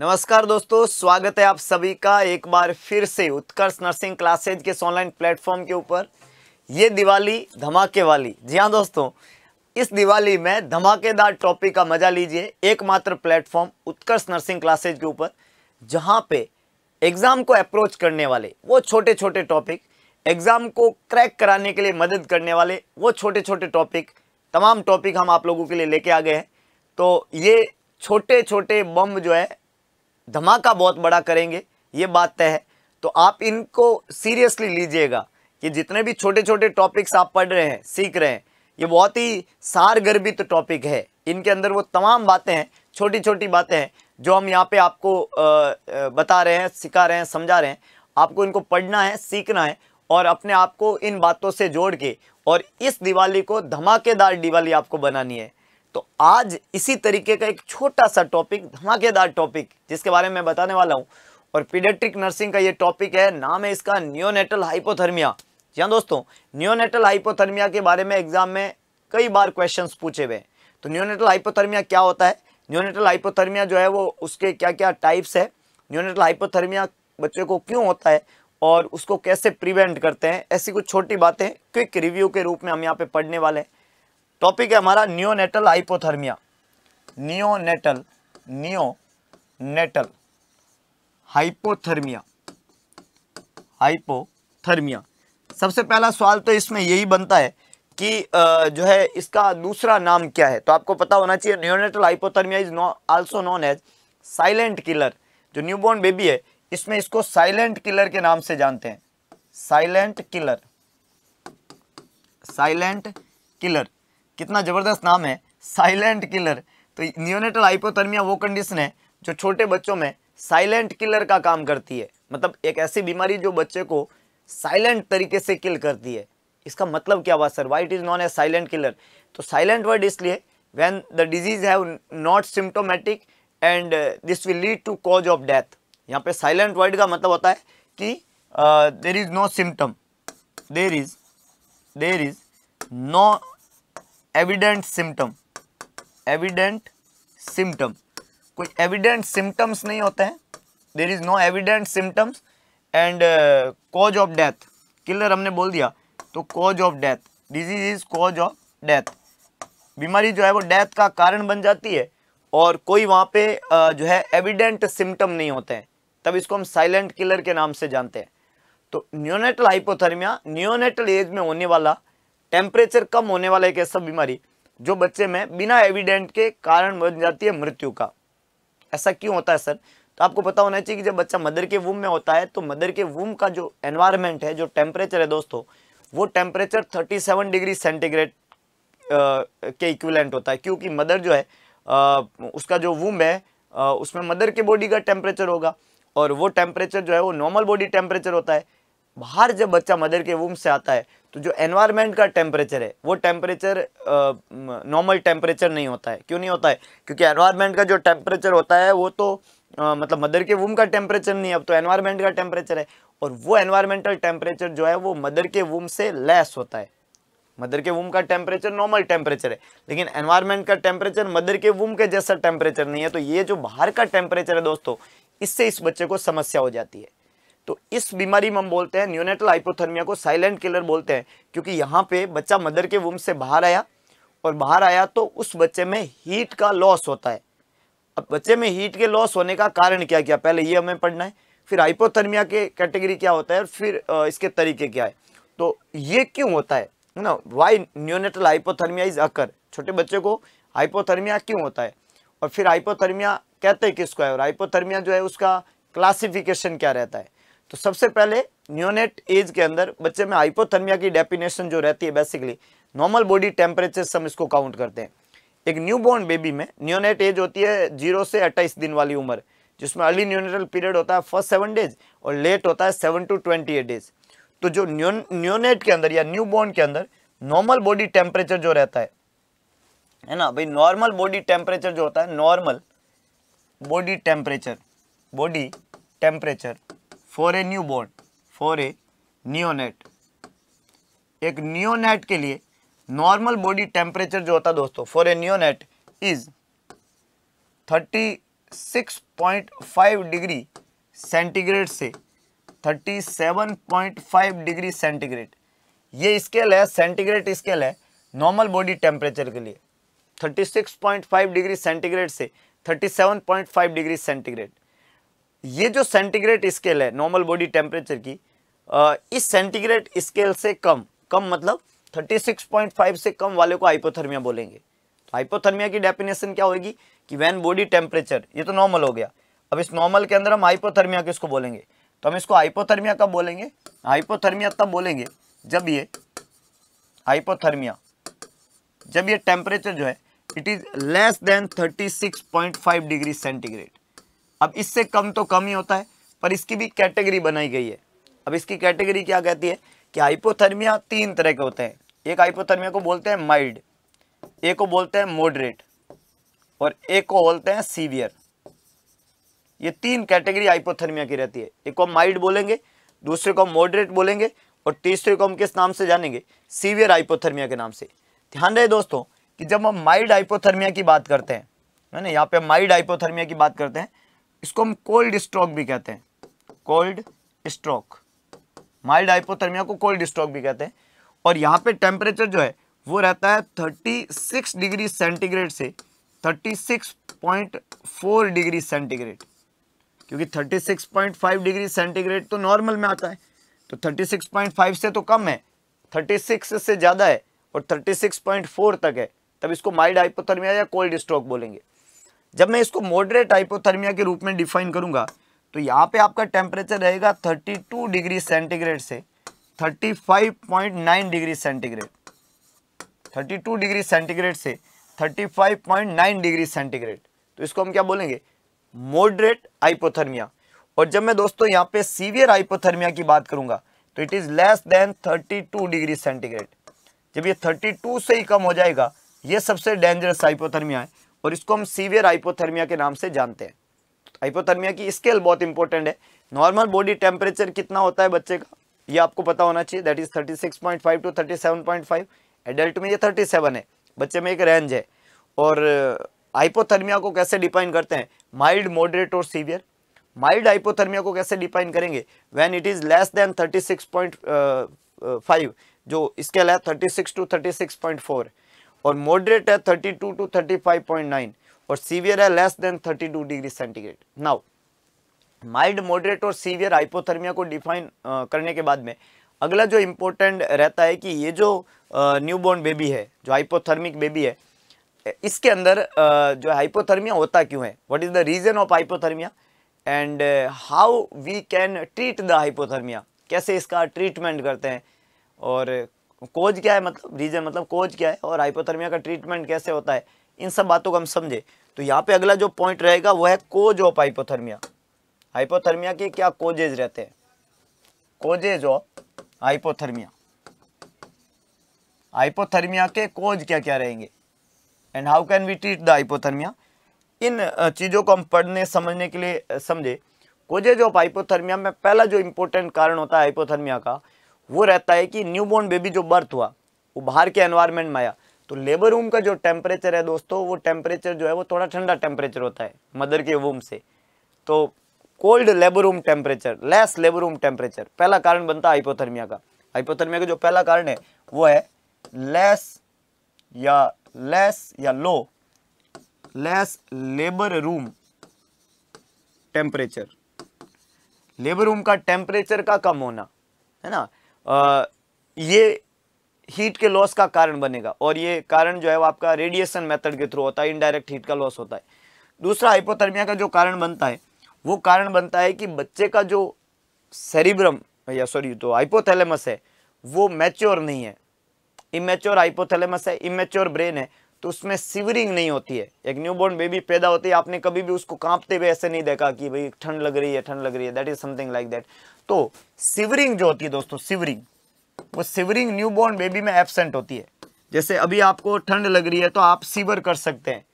नमस्कार दोस्तों स्वागत है आप सभी का एक बार फिर से उत्कर्ष नर्सिंग क्लासेज के ऑनलाइन प्लेटफॉर्म के ऊपर ये दिवाली धमाके वाली जी हाँ दोस्तों इस दिवाली में धमाकेदार टॉपिक का मजा लीजिए एकमात्र प्लेटफॉर्म उत्कर्ष नर्सिंग क्लासेज के ऊपर जहाँ पे एग्ज़ाम को अप्रोच करने वाले वो छोटे छोटे टॉपिक एग्ज़ाम को क्रैक कराने के लिए मदद करने वाले वो छोटे छोटे टॉपिक तमाम टॉपिक हम आप लोगों के लिए लेके आ गए हैं तो ये छोटे छोटे बम जो है धमाका बहुत बड़ा करेंगे ये बात तय है तो आप इनको सीरियसली लीजिएगा कि जितने भी छोटे छोटे टॉपिक्स आप पढ़ रहे हैं सीख रहे हैं ये बहुत ही सारगर्भित तो टॉपिक है इनके अंदर वो तमाम बातें हैं छोटी छोटी बातें हैं जो हम यहाँ पे आपको बता रहे हैं सिखा रहे हैं समझा रहे हैं आपको इनको पढ़ना है सीखना है और अपने आप को इन बातों से जोड़ के और इस दिवाली को धमाकेदार दिवाली आपको बनानी है तो आज इसी तरीके का एक छोटा सा टॉपिक धमाकेदार टॉपिक जिसके बारे में बताने वाला हूं और पीडेट्रिक नर्सिंग का ये टॉपिक है नाम है इसका न्योनेटल हाइपोथर्मिया जी हाँ दोस्तों न्योनेटल हाइपोथर्मिया के बारे में एग्जाम में कई बार क्वेश्चंस पूछे हुए तो न्योनेटल हाइपोथर्मिया क्या होता है न्योनेटल हाइपोथर्मिया जो है वो उसके क्या क्या टाइप्स है न्योनेटल हाइपोथर्मिया बच्चे को क्यों होता है और उसको कैसे प्रिवेंट करते हैं ऐसी कुछ छोटी बातें क्विक रिव्यू के रूप में हम यहाँ पे पढ़ने वाले हैं टॉपिक है हमारा neonatal hypothermia neonatal neonatal hypothermia hypothermia सबसे पहला सवाल तो इसमें यही बनता है कि जो है इसका दूसरा नाम क्या है तो आपको पता होना चाहिए neonatal hypothermia is no also known as silent killer जो न्यूबॉर्न बेबी है इसमें इसको साइलेंट किलर के नाम से जानते हैं साइलेंट किलर साइलेंट किलर कितना ज़बरदस्त नाम है साइलेंट किलर तो न्यूनेटल हाइपोथर्मिया वो कंडीशन है जो छोटे बच्चों में साइलेंट किलर का काम करती है मतलब एक ऐसी बीमारी जो बच्चे को साइलेंट तरीके से किल करती है इसका मतलब क्या हुआ sir why it is known a silent killer तो साइलेंट वर्ड इसलिए when the disease have not symptomatic and this will lead to cause of death यहाँ पे साइलेंट वर्ड का मतलब होता है कि there is no symptom there is there is no evident symptom evident symptom कोई evident symptoms नहीं होते हैं there is no evident symptoms and cause of death killer हमने बोल दिया तो cause of death disease is cause of death बीमारी जो है वो डेथ का कारण बन जाती है और कोई वहाँ पे uh, जो है एविडेंट सिम्टम नहीं होते हैं तब इसको हम साइलेंट किलर के नाम से जानते हैं तो न्योनेटल हाइपोथर्मिया न्योनेटल एज में होने वाला टेम्परेचर कम होने वाला एक ऐसा बीमारी जो बच्चे में बिना एविडेंट के कारण बन जाती है मृत्यु का ऐसा क्यों होता है सर तो आपको पता होना चाहिए कि जब बच्चा मदर के वूम में होता है तो मदर के वूम का जो एनवायरमेंट है जो टेम्परेचर है दोस्तों वो टेम्परेचर 37 डिग्री सेंटीग्रेड के इक्विलेंट होता है क्योंकि मदर जो है आ, उसका जो वूम है आ, उसमें मदर के बॉडी का टेम्परेचर होगा और वो टेम्परेचर जो है वो नॉर्मल बॉडी टेम्परेचर होता है बाहर जब बच्चा मदर के वूम से आता है तो जो एनवायरमेंट का टेम्परेचर है वो टेम्परेचर नॉर्मल टेम्परेचर नहीं होता है क्यों नहीं होता है क्योंकि एनवायरमेंट का जो टेम्परेचर होता है वो तो आ, मतलब मदर के वूम का टेम्परेचर नहीं है अब तो एनवायरमेंट का टेम्परेचर है और वो एनवायरमेंटल टेम्परेचर जो है वो मदर के वूम से लेस होता है मदर के वूम का टेम्परेचर नॉर्मल टेम्परेचर है लेकिन एनवायरमेंट का टेम्परेचर मदर के वूम के जैसा टेम्परेचर नहीं है तो ये जो बाहर का टेम्परेचर है दोस्तों इससे इस बच्चे को समस्या हो जाती है तो इस बीमारी में हम बोलते हैं न्यूनेटल हाइपोथर्मिया को साइलेंट किलर बोलते हैं क्योंकि यहाँ पे बच्चा मदर के वूम से बाहर आया और बाहर आया तो उस बच्चे में हीट का लॉस होता है अब बच्चे में हीट के लॉस होने का कारण क्या क्या पहले ये हमें पढ़ना है फिर हाइपोथर्मिया के कैटेगरी क्या होता है और फिर इसके तरीके क्या है तो ये क्यों होता है ना why neonatal hypothermia is occur छोटे बच्चे को हाइपोथर्मिया क्यों होता है और फिर हाइपोथर्मिया कहते हैं किसको है और हाइपोथर्मिया जो है उसका क्लासिफिकेशन क्या रहता है तो सबसे पहले न्योनेट एज के अंदर बच्चे में हाइपोथर्मिया की डेफिनेशन जो रहती है बेसिकली नॉर्मल बॉडी टेम्परेचर से हम इसको काउंट करते हैं एक न्यू बॉर्न बेबी में न्योनेट एज होती है जीरो से अट्ठाईस दिन वाली उम्र जिसमें अर्ली न्यूनेटल पीरियड होता है फर्स्ट सेवन डेज और लेट होता है seven to twenty eight days तो जो न्योनेट के अंदर या न्यू बॉर्न के अंदर नॉर्मल बॉडी टेम्परेचर जो रहता है है ना भाई नॉर्मल बॉडी टेम्परेचर जो होता है normal body temperature body temperature for a new born for a neonate एक नियोनेट के लिए नॉर्मल बॉडी टेम्परेचर जो होता है दोस्तों for a neonate is 36.5 degree centigrade से 37.5 डिग्री सेंटीग्रेड ये स्केल है सेंटीग्रेड स्केल है नॉर्मल बॉडी टेम्परेचर के लिए 36.5 डिग्री सेंटीग्रेड से 37.5 डिग्री सेंटीग्रेड ये जो सेंटीग्रेड स्केल है नॉर्मल बॉडी टेम्परेचर की इस सेंटीग्रेड स्केल से कम कम मतलब 36.5 से कम वाले को हाइपोथर्मिया बोलेंगे तो हाइपोथर्मिया की डेफिनेशन क्या होगी कि वैन बॉडी टेम्परेचर ये तो नॉर्मल हो गया अब इस नॉर्मल के अंदर हम हाइपोथर्मिया किसको बोलेंगे तो हम इसको हाइपोथर्मिया कब बोलेंगे हाइपोथर्मिया तब बोलेंगे जब ये हाइपोथर्मिया जब ये टेम्परेचर जो है it is less than 36.5 degree centigrade अब इससे कम तो कम ही होता है पर इसकी भी कैटेगरी बनाई गई है अब इसकी कैटेगरी क्या कहती है कि हाइपोथर्मिया तीन तरह के होते हैं एक हाइपोथर्मिया को बोलते हैं माइल्ड एक को बोलते हैं मॉडरेट और एक को बोलते हैं सीवियर ये तीन कैटेगरी हाइपोथर्मिया की रहती है एक को माइल्ड बोलेंगे दूसरे को मॉडरेट बोलेंगे और तीसरे को हम किस नाम से जानेंगे सीवियर हाइपोथर्मिया के नाम से ध्यान रहे दोस्तों कि जब हम माइल्ड हाइपोथर्मिया की बात करते हैं है ना यहाँ पे माइल्ड हाइपोथर्मिया की बात करते हैं इसको हम कोल्ड स्ट्रोक भी कहते हैं कोल्ड स्ट्रोक माइल्ड हाइपोथर्मिया को कोल्ड स्ट्रोक भी कहते हैं और यहाँ पे टेम्परेचर जो है वो रहता है 36 डिग्री सेंटीग्रेड से 36.4 डिग्री सेंटीग्रेड क्योंकि 36.5 डिग्री सेंटीग्रेड तो नॉर्मल में आता है तो 36.5 से तो कम है 36 से ज़्यादा है और 36.4 तक है तब इसको माइल्ड हाइपोथर्मिया या कोल्ड स्ट्रोक बोलेंगे जब मैं इसको मॉडरेट हाइपोथर्मिया के रूप में डिफाइन करूंगा तो यहाँ पे आपका टेम्परेचर रहेगा 32 डिग्री सेंटीग्रेड से 35.9 डिग्री सेंटीग्रेड 32 डिग्री सेंटीग्रेड से 35.9 डिग्री सेंटीग्रेड तो इसको हम क्या बोलेंगे मॉडरेट हाइपोथर्मिया और जब मैं दोस्तों यहाँ पे सीवियर हाइपोथर्मिया की बात करूँगा तो it is less than 32 degree centigrade जब ये 32 से ही कम हो जाएगा ये सबसे डेंजरस हाइपोथर्मिया है और इसको हम सीवियर हाइपोथर्मिया के नाम से जानते हैं हाइपोथर्मिया की स्केल बहुत इंपॉर्टेंट है नॉर्मल बॉडी टेम्परेचर कितना होता है बच्चे का ये आपको पता होना चाहिए दैट इज 36.5 टू 37.5 एडल्ट में ये 37 है बच्चे में एक रेंज है और हाइपोथर्मिया uh, को कैसे डिफाइन करते हैं माइल्ड मॉडरेट और सीवियर माइल्ड हाइपोथर्मिया को कैसे डिफाइन करेंगे when it is less than 36.5 जो स्केल है 36 टू 36.4 और मॉडरेट है 32 टू 35.9 और सीवियर है less than 32 degree centigrade now mild moderate और सीवियर हाइपोथर्मिया को डिफाइन करने के बाद में अगला जो इम्पोर्टेंट रहता है कि ये जो न्यू बॉर्न बेबी है जो हाइपोथर्मिक बेबी है इसके अंदर जो हाइपोथर्मिया होता क्यों है what is the reason of hypothermia and how we can treat the hypothermia कैसे इसका ट्रीटमेंट करते हैं और कोज क्या है मतलब रीज़न मतलब कोज क्या है और हाइपोथर्मिया का ट्रीटमेंट कैसे होता है इन सब बातों को हम समझे तो यहाँ पे अगला जो पॉइंट रहेगा वो है कोज ऑफ हाइपोथर्मिया हाइपोथर्मिया के क्या कोजेज रहते हैं कोजेज ऑफ हाइपोथर्मिया हाइपोथर्मिया के कोज क्या क्या रहेंगे and how can we treat the hypothermia इन चीज़ों को हम पढ़ने समझने के लिए समझे कोजेज ऑफ हाइपोथर्मिया में पहला जो इंपॉर्टेंट कारण होता है हाइपोथर्मिया का वो रहता है कि न्यू बॉर्न बेबी जो बर्थ हुआ वो बाहर के एनवायरनमेंट में आया तो लेबर रूम का जो टेम्परेचर है दोस्तों वो टेम्परेचर जो है वो थोड़ा ठंडा टेम्परेचर होता है मदर के वूम से तो cold labour room temperature less labour room temperature पहला कारण बनता है हाइपोथर्मिया का हाइपोथर्मिया का जो पहला कारण है वो है लेस या लेस या low less labour room temperature labour room का टेम्परेचर का कम होना है ना ये हीट के लॉस का कारण बनेगा और ये कारण जो है वो आपका रेडिएशन मेथड के थ्रू होता है इनडायरेक्ट हीट का लॉस होता है दूसरा हाइपोथर्मिया का जो कारण बनता है वो कारण बनता है कि बच्चे का जो सेरिब्रम या सॉरी तो हाइपोथैलेमस है वो मैच्योर नहीं है इमेच्योर हाइपोथैलेमस है इमेच्योर ब्रेन है तो उसमें सिवरिंग नहीं होती है एक न्यूबॉर्न बेबी पैदा होती है आपने कभी भी उसको कांपते हुए ऐसे नहीं देखा कि भाई ठंड लग रही है ठंड लग रही है that is something like that तो सिवरिंग जो होती है दोस्तों सिवरिंग वो सिवरिंग न्यूबॉर्न बेबी में एबसेंट होती है जैसे अभी आपको ठंड लग रही है तो आप सीवर कर सकते हैं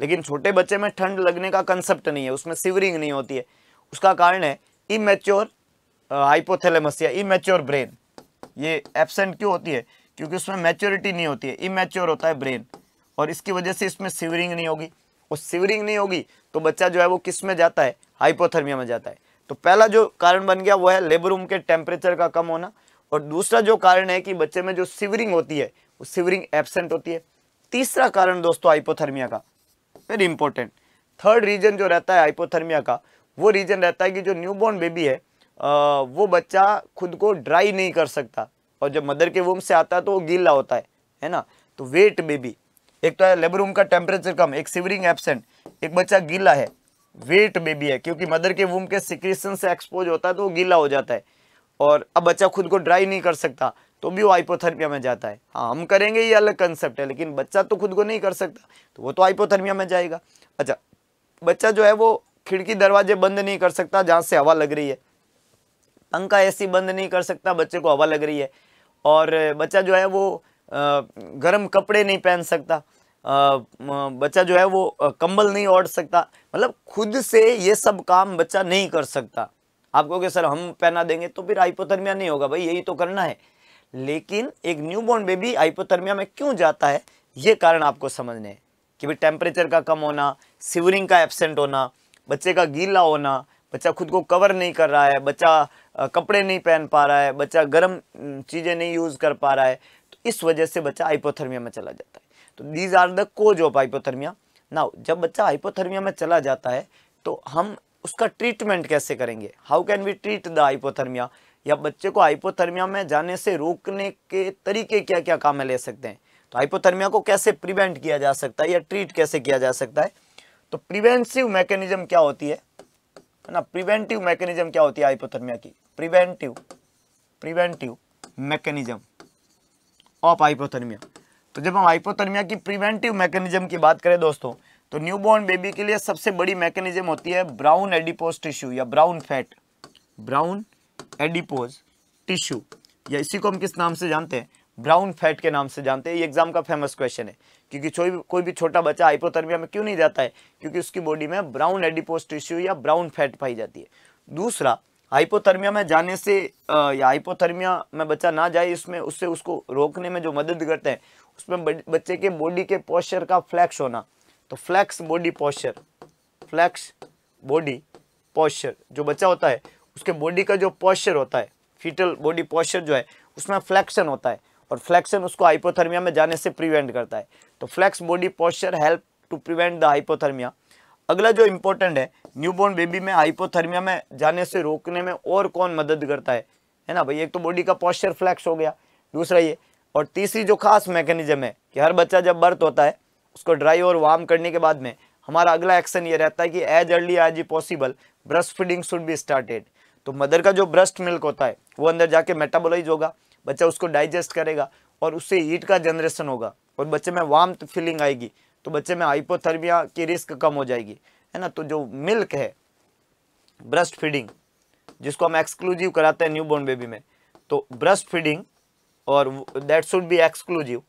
लेकिन छोटे बच्चे में ठंड लगने का कंसेप्ट नहीं है उसमें सिवरिंग नहीं होती है उसका कारण है इमेच्योर हाइपोथेलेमस uh, या इमेच्योर ब्रेन ये एबसेंट क्यों होती है क्योंकि उसमें मैच्योरिटी नहीं होती है इमेच्योर होता है ब्रेन और इसकी वजह से इसमें सिवरिंग नहीं होगी और सिवरिंग नहीं होगी तो बच्चा जो है वो किस में जाता है हाइपोथर्मिया में जाता है तो पहला जो कारण बन गया वो है लेबर रूम के टेम्परेचर का कम होना और दूसरा जो कारण है कि बच्चे में जो सिवरिंग होती है वो सिवरिंग एबसेंट होती है तीसरा कारण दोस्तों हाइपोथर्मिया का वेरी इंपॉर्टेंट थर्ड रीजन जो रहता है हाइपोथर्मिया का वो रीजन रहता है कि जो न्यूबॉर्न बेबी है आ, वो बच्चा खुद को ड्राई नहीं कर सकता और जब मदर के वूम से आता है तो वो गीला होता है है ना तो वेट बेबी एक तो लेबर रूम का टेम्परेचर कम एक सिवरिंग एबसेंट एक बच्चा गीला है वेट बेबी है क्योंकि मदर के वूम के सिक्रेशन से एक्सपोज होता है तो वो गीला हो जाता है और अब बच्चा खुद को ड्राई नहीं कर सकता तो भी वो हाइपोथर्मिया में जाता है हाँ हम करेंगे ये अलग कंसेप्ट है लेकिन बच्चा तो खुद को नहीं कर सकता तो वो तो हाइपोथर्मिया में जाएगा अच्छा बच्चा जो है वो खिड़की दरवाजे बंद नहीं कर सकता जहाँ से हवा लग रही है पंखा ए बंद नहीं कर सकता बच्चे को हवा लग रही है और बच्चा जो है वो गर्म कपड़े नहीं पहन सकता बच्चा जो है वो कंबल नहीं ओढ़ सकता मतलब खुद से ये सब काम बच्चा नहीं कर सकता आप कहोगे सर हम पहना देंगे तो फिर आइपोथर्मिया नहीं होगा भाई यही तो करना है लेकिन एक न्यूबॉर्न बेबी आइपोथर्मिया में क्यों जाता है ये कारण आपको समझने हैं कि भाई टेम्परेचर का कम होना सिवरिंग का एबसेंट होना बच्चे का गीला होना बच्चा खुद को कवर नहीं कर रहा है बच्चा कपड़े नहीं पहन पा रहा है बच्चा गर्म चीज़ें नहीं यूज़ कर पा रहा है इस वजह से बच्चा हाइपोथर्मिया में चला जाता है तो these are the cause of hypothermia now जब बच्चा हाइपोथर्मिया में चला जाता है तो हम उसका ट्रीटमेंट कैसे करेंगे how can we treat the hypothermia या बच्चे को हाइपोथर्मिया में जाने से रोकने के तरीके क्या क्या काम ले सकते हैं तो हाइपोथर्मिया को कैसे प्रिवेंट किया जा सकता है या ट्रीट कैसे किया जा सकता है तो प्रिवेंसिव मैकेनिज्म क्या होती है ना प्रिवेंटिव मैकेनिज्म क्या होती है हाइपोथर्मिया की preventive preventive mechanism of hypothermia तो जब हम हाइपोथर्मिया की प्रिवेंटिव मैकेनिज्म की बात करें दोस्तों तो न्यूबॉर्न बेबी के लिए सबसे बड़ी मैकेनिज्म होती है ब्राउन एडिपोज टिश्यू या brown fat brown adipose tissue या इसी को हम किस नाम से जानते हैं ब्राउन फैट के नाम से जानते हैं ये एग्जाम का फेमस क्वेश्चन है क्योंकि कोई कोई भी छोटा बच्चा हाइपोथर्मिया में क्यों नहीं जाता है क्योंकि उसकी बॉडी में ब्राउन एडिपोज टिश्यू या ब्राउन फैट पाई जाती है दूसरा हाइपोथर्मिया में जाने से या हाइपोथर्मिया में बच्चा ना जाए इसमें उससे उसको रोकने में जो मदद करते हैं उसमें बच्चे के बॉडी के पोस्चर का फ्लैक्स होना तो flex body posture flex body posture जो बच्चा होता है उसके बॉडी का जो पोस्चर होता है फीटल बॉडी पोस्चर जो है उसमें फ्लैक्शन होता है और फ्लैक्शन उसको हाइपोथर्मिया में जाने से प्रिवेंट करता है तो flex body posture help to prevent the hypothermia अगला जो इम्पोर्टेंट है न्यूबॉर्न बेबी में हाइपोथर्मिया में जाने से रोकने में और कौन मदद करता है है ना भाई एक तो बॉडी का पॉस्चर फ्लैक्स हो गया दूसरा ये और तीसरी जो खास मैकेनिज्म है कि हर बच्चा जब बर्थ होता है उसको ड्राई और वार्म करने के बाद में हमारा अगला एक्शन ये रहता है कि as early as as possible breast feeding should be started तो मदर का जो ब्रस्ट मिल्क होता है वो अंदर जाके मेटाबोलाइज होगा बच्चा उसको डाइजेस्ट करेगा और उससे हीट का जनरेशन होगा और बच्चे में वार्म फीलिंग आएगी तो बच्चे में हाइपोथर्मिया की रिस्क कम हो जाएगी है ना तो जो मिल्क है ब्रस्ट फीडिंग जिसको हम एक्सक्लूसिव कराते हैं न्यूबॉर्न बेबी में तो ब्रस्ट फीडिंग और दैट शुड बी एक्सक्लूसिव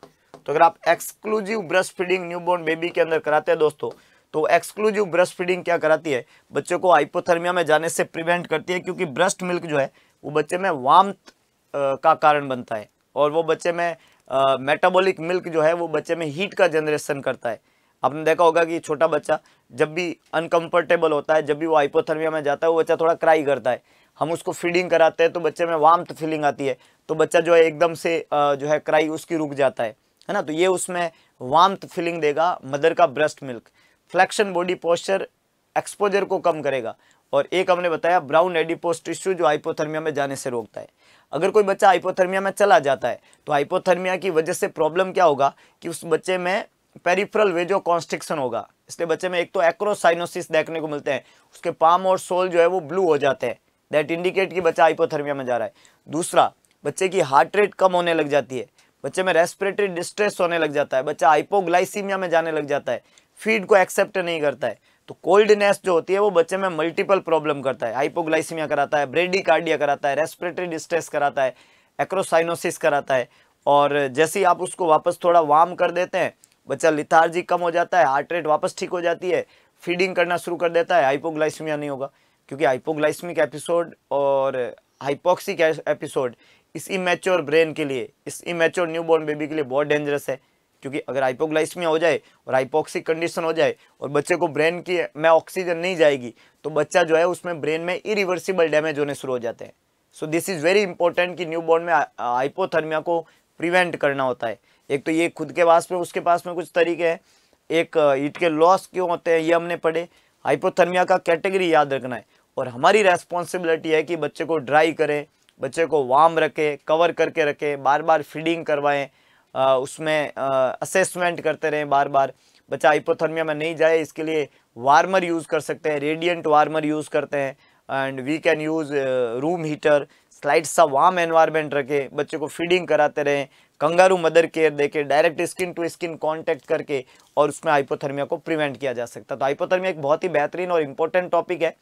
तो अगर आप exclusive breast feeding newborn baby के अंदर कराते हैं दोस्तों तो एक्सक्लूसिव ब्रस्ट फीडिंग क्या कराती है बच्चे को हाइपोथर्मिया में जाने से प्रिवेंट करती है क्योंकि ब्रस्ट मिल्क जो है वो बच्चे में वाम का कारण बनता है और वो बच्चे में मेटाबॉलिक मिल्क जो है वो बच्चे में हीट का जनरेशन करता है आपने देखा होगा कि छोटा बच्चा जब भी अनकंफर्टेबल होता है जब भी वो हाइपोथर्मिया में जाता है वो बच्चा थोड़ा क्राई करता है हम उसको फीडिंग कराते हैं तो बच्चे में वार्म्थ फीलिंग आती है तो बच्चा जो है एकदम से जो है क्राई उसकी रुक जाता है है ना तो ये उसमें वार्म्थ फीलिंग देगा मदर का breast milk flexion body posture exposure को कम करेगा और एक हमने बताया ब्राउन एडिपोस्ट टिश्यू जो हाइपोथर्मिया में जाने से रोकता है अगर कोई बच्चा हाइपोथर्मिया में चला जाता है तो हाइपोथर्मिया की वजह से प्रॉब्लम क्या होगा कि उस बच्चे में पेरिफ्रल वेजो कॉन्स्ट्रिक्शन होगा इसलिए बच्चे में एक तो एक्रोसाइनोसिस देखने को मिलते हैं उसके पाम और सोल जो है वो ब्लू हो जाते हैं दैट इंडिकेट कि बच्चा हाइपोथर्मिया में जा रहा है दूसरा बच्चे की हार्ट रेट कम होने लग जाती है बच्चे में रेस्पिरेटरी डिस्ट्रेस होने लग जाता है बच्चा हाइपोग्लाइसीमिया में जाने लग जाता है फीड को एक्सेप्ट नहीं करता है तो कोल्डनेस जो होती है वो बच्चे में मल्टीपल प्रॉब्लम करता है हाइपोग्लाइसीमिया कराता है कार्डिया कराता है रेस्पिरेटरी डिस्ट्रेस कराता है एक्रोसाइनोसिस कराता है और जैसे ही आप उसको वापस थोड़ा वार्म कर देते हैं बच्चा लिथार्जी कम हो जाता है हार्ट रेट वापस ठीक हो जाती है फीडिंग करना शुरू कर देता है हाइपोग्लाइसमिया नहीं होगा क्योंकि हाइपोग्लाइसमिक एपिसोड और हाइपोक्सिक एपिसोड इस इमेच्योर ब्रेन के लिए इस इमेच्योर न्यूबॉर्न बेबी के लिए बहुत डेंजरस है क्योंकि अगर हाइपोग्लाइसमिया हो जाए और हाइपोक्सिक कंडीशन हो जाए और बच्चे को ब्रेन की में ऑक्सीजन नहीं जाएगी तो बच्चा जो है उसमें ब्रेन में इरिवर्सिबल डैमेज होने शुरू हो जाते हैं so this is very important कि न्यूबॉर्न में हाइपोथर्मिया को प्रिवेंट करना होता है एक तो ये खुद के पास में उसके पास में कुछ तरीके हैं एक हीट के लॉस क्यों होते हैं ये हमने पढ़े हाइपोथर्मिया का कैटेगरी याद रखना है और हमारी रेस्पॉन्सिबिलिटी है कि बच्चे को ड्राई करें बच्चे को वार्म रखें कवर करके रखें बार बार फीडिंग करवाएं उसमें असेसमेंट करते रहें बार बार बच्चा हाइपोथर्मिया में नहीं जाए इसके लिए वार्मर यूज़ कर सकते हैं रेडियंट वार्मर यूज़ करते हैं and we can use room heater स्लाइड सा वार्म एनवायरमेंट रखें बच्चे को फीडिंग कराते रहें कंगारू मदर केयर देके direct skin to skin contact करके और उसमें हाइपोथर्मिया को प्रिवेंट किया जा सकता तो हाइपोथर्मिया एक बहुत ही बेहतरीन और इंपॉर्टेंट टॉपिक है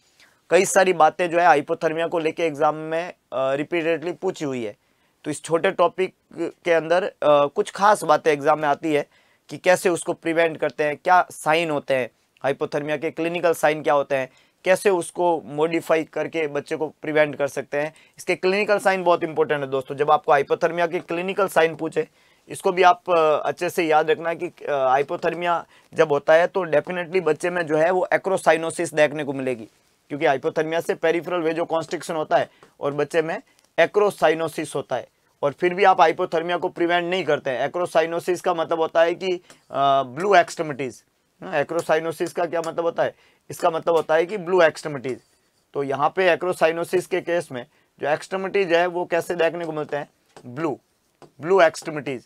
कई सारी बातें जो है हाइपोथर्मिया को लेके एग्जाम में रिपीटेडली पूछी हुई है तो इस छोटे टॉपिक के अंदर आ, कुछ खास बातें एग्जाम में आती है कि कैसे उसको प्रिवेंट करते हैं क्या साइन होते हैं हाइपोथर्मिया के क्लिनिकल साइन क्या होते हैं कैसे उसको मॉडिफाई करके बच्चे को प्रिवेंट कर सकते हैं इसके क्लिनिकल साइन बहुत इंपॉर्टेंट है दोस्तों जब आपको हाइपोथर्मिया के क्लिनिकल साइन पूछे इसको भी आप अच्छे से याद रखना कि हाइपोथर्मिया जब होता है तो डेफिनेटली बच्चे में जो है वो एक्रोसाइनोसिस देखने को मिलेगी क्योंकि हाइपोथर्मिया से पेरीफ्रल वेजो कॉन्स्ट्रिक्शन होता है और बच्चे में एक्रोसाइनोसिस होता है और फिर भी आप हाइपोथर्मिया को प्रिवेंट नहीं करते हैं एक्रोसाइनोसिस का मतलब होता है कि ब्लू एक्सट्रमिटीज़ एक्रोसाइनोसिस हाँ, का क्या मतलब होता है इसका मतलब होता है कि ब्लू एक्सट्रमिटीज तो यहाँ पे एक्रोसाइनोसिस के केस में जो एक्सट्रमिटीज है वो कैसे देखने को मिलते हैं ब्लू ब्लू एक्सट्रमिटीज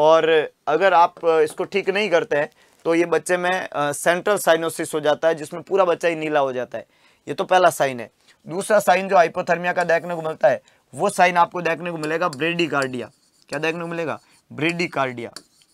और अगर आप इसको ठीक नहीं करते हैं तो ये बच्चे में सेंट्रल साइनोसिस हो जाता है जिसमें पूरा बच्चा ही नीला हो जाता है ये तो पहला साइन है दूसरा साइन जो हाइपोथर्मिया का देखने को मिलता है वो साइन आपको देखने को मिलेगा ब्रेडी क्या देखने को मिलेगा ब्रेडी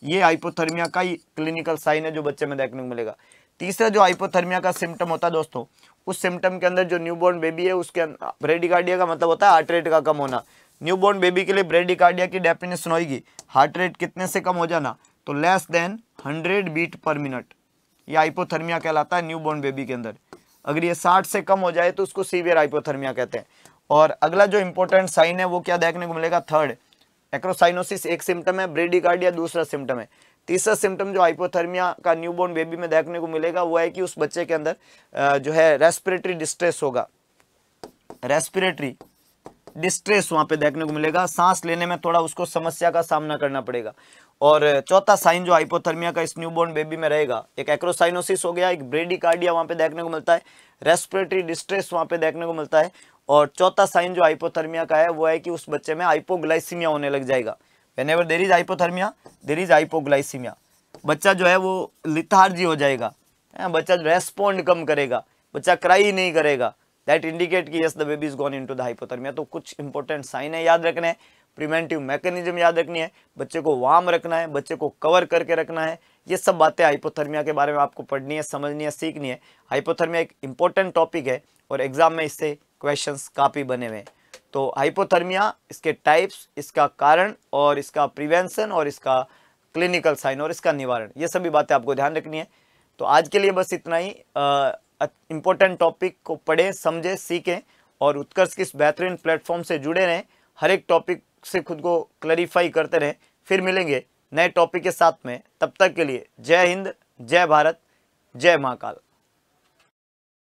ये हाइपोथर्मिया का ही क्लिनिकल साइन है जो बच्चे में देखने को मिलेगा तीसरा जो हाइपोथर्मिया का सिम्टम होता है दोस्तों उस सिम्टम के अंदर जो न्यूबॉर्न बेबी है उसके ब्रेडिकार्डिया का मतलब होता है हार्ट रेट का कम होना न्यूबॉर्न बेबी के लिए ब्रेडिकार्डिया की डेफिनेशन होगी हार्ट रेट कितने से कम हो जाना तो less than hundred beat per minute यह हाइपोथर्मिया कहलाता है न्यूबॉर्न बेबी के अंदर अगर ये साठ से कम हो जाए तो उसको सीवियर हाइपोथर्मिया कहते हैं और अगला जो इंपॉर्टेंट साइन है वो क्या देखने को मिलेगा थर्ड नेक्रोसाइनोसिस एक सिम्टम है ब्रेडिकार्डिया दूसरा सिम्टम है तीसरा सिम्टम जो हाइपोथर्मिया का न्यूबॉर्न बेबी में देखने को मिलेगा वो है कि उस बच्चे के अंदर जो है रेस्पिरेटरी डिस्ट्रेस होगा रेस्पिरेटरी डिस्ट्रेस वहाँ पे देखने को मिलेगा सांस लेने में थोड़ा उसको समस्या का सामना करना पड़ेगा और चौथा साइन जो हाइपोथर्मिया का इस न्यूबॉर्न बेबी में रहेगा एक एक्रोसाइनोसिस हो गया एक ब्रेडी कार्डिया वहाँ पे देखने को मिलता है रेस्पिरेटरी डिस्ट्रेस वहाँ पे देखने को मिलता है और चौथा साइन जो हाइपोथर्मिया का है वो है कि उस बच्चे में हाइपोग्लाइसीमिया होने लग जाएगा whenever there is hypothermia there is hypoglycaemia बच्चा जो है वो लिथार्जी हो जाएगा हाँ, बच्चा रेस्पॉन्ड कम करेगा बच्चा क्राई नहीं करेगा दैट इंडिकेट कि yes the baby is gone to the hypothermia तो कुछ इंपॉर्टेंट साइन है याद रखने हैं प्रिवेंटिव मैकेनिज्म याद रखनी है बच्चे को वार्म रखना है बच्चे को कवर करके रखना है ये सब बातें हाइपोथर्मिया के बारे में आपको पढ़नी है समझनी है सीखनी है हाइपोथर्मिया एक इंपॉर्टेंट टॉपिक है और एग्जाम में इससे क्वेश्चंस काफ़ी बने हुए हैं तो हाइपोथर्मिया इसके टाइप्स इसका कारण और इसका प्रिवेंशन और इसका क्लिनिकल साइन और इसका निवारण ये सभी बातें आपको ध्यान रखनी है तो आज के लिए बस इतना ही इम्पोर्टेंट टॉपिक को पढ़ें समझें सीखें और उत्कर्ष किस बेहतरीन प्लेटफॉर्म से जुड़े रहें हर एक टॉपिक से खुद को क्लरिफाई करते रहें फिर मिलेंगे नए टॉपिक के साथ में तब तक के लिए जय हिंद जय भारत जय महाकाल